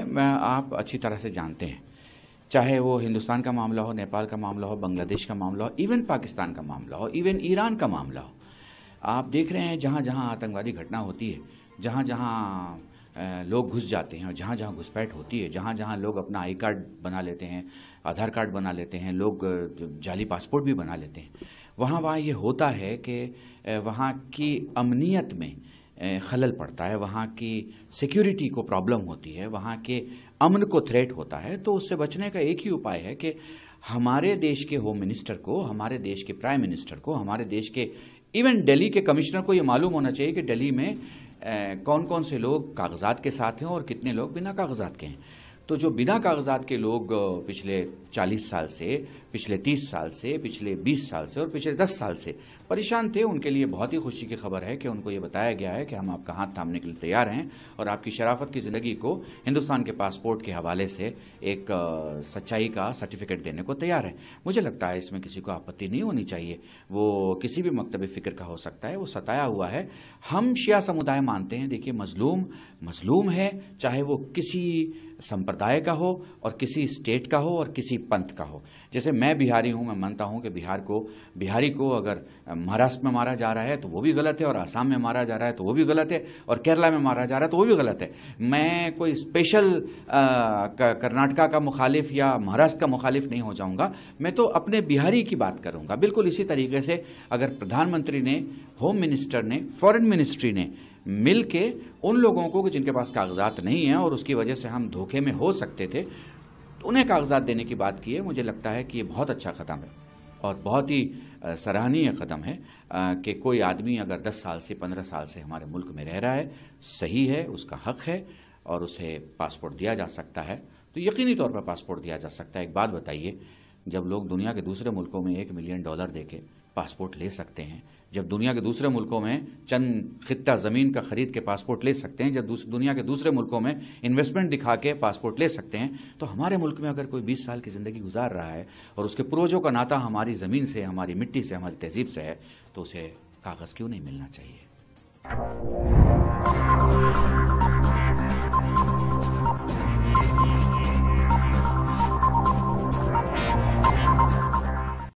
आप अच्छी तरह से जानते हैं चाहे वो हिंदुस्तान का मामला हो नेपाल का मामला हो बांग्लादेश का मामला हो इवन पाकिस्तान का मामला हो इवन ईरान का मामला हो आप देख रहे हैं जहाँ जहाँ आतंकवादी घटना होती है जहाँ जहाँ लोग घुस जाते हैं और जहाँ जहाँ घुसपैठ होती है जहाँ जहाँ लोग अपना आई कार्ड बना लेते हैं आधार कार्ड बना लेते हैं लोग जाली पासपोर्ट भी बना लेते हैं वहाँ वहाँ ये होता है कि वहाँ की अमनीयत में खलल पड़ता है वहाँ की सिक्योरिटी को प्रॉब्लम होती है वहाँ के अमन को थ्रेट होता है तो उससे बचने का एक ही उपाय है कि हमारे देश के होम मिनिस्टर को हमारे देश के प्राइम मिनिस्टर को हमारे देश के इवन दिल्ली के कमिश्नर को ये मालूम होना चाहिए कि दिल्ली में कौन कौन से लोग कागजात के साथ हैं और कितने लोग बिना कागजात के हैं तो जो बिना कागजात के लोग पिछले 40 साल से पिछले 30 साल से पिछले 20 साल से और पिछले 10 साल से परेशान थे उनके लिए बहुत ही खुशी की खबर है कि उनको ये बताया गया है कि हम आपका हाथ थामने के लिए तैयार हैं और आपकी शराफत की ज़िंदगी को हिंदुस्तान के पासपोर्ट के हवाले से एक सच्चाई का सर्टिफिकेट देने को तैयार है मुझे लगता है इसमें किसी को आपत्ति नहीं होनी चाहिए वो किसी भी मकतब फ़िक्र का हो सकता है वो सताया हुआ है हम शिया समुदाय मानते हैं देखिए मजलूम मजलूम है चाहे वो किसी संप्र संप्रदाय का हो और किसी स्टेट का हो और किसी पंथ का हो जैसे मैं बिहारी हूँ मैं मानता हूँ कि बिहार को बिहारी को अगर महाराष्ट्र में मारा जा रहा है तो वो भी गलत है और आसाम में मारा जा रहा है तो वो भी गलत है और केरला में मारा जा रहा है तो वो भी गलत है मैं कोई स्पेशल कर्नाटका का मुखालिफ या महाराष्ट्र का मुखालिफ नहीं हो जाऊँगा मैं तो अपने बिहारी की बात करूँगा बिल्कुल इसी तरीके से अगर प्रधानमंत्री ने होम मिनिस्टर ने फॉरन मिनिस्ट्री ने मिल के उन लोगों को जिनके पास कागजात नहीं हैं और उसकी वजह से हम धोखे में हो सकते थे तो उन्हें कागजात देने की बात की है मुझे लगता है कि ये बहुत अच्छा कदम है और बहुत ही सराहनीय कदम है कि कोई आदमी अगर 10 साल से 15 साल से हमारे मुल्क में रह रहा है सही है उसका हक है और उसे पासपोर्ट दिया जा सकता है तो यकीनी तौर पर पासपोर्ट दिया जा सकता है एक बात बताइए जब लोग दुनिया के दूसरे मुल्कों में एक मिलियन डॉलर दे पासपोर्ट ले सकते हैं जब दुनिया के दूसरे मुल्कों में चंद खत्ता ज़मीन का ख़रीद के पासपोर्ट ले सकते हैं जब दुनिया के दूसरे मुल्कों में इन्वेस्टमेंट दिखा के पासपोर्ट ले सकते हैं तो हमारे मुल्क में अगर कोई 20 साल की ज़िंदगी गुजार रहा है और उसके पूर्वजों का नाता हमारी ज़मीन से हमारी मिट्टी से हमारी तहजीब से है तो उसे कागज़ क्यों नहीं मिलना चाहिए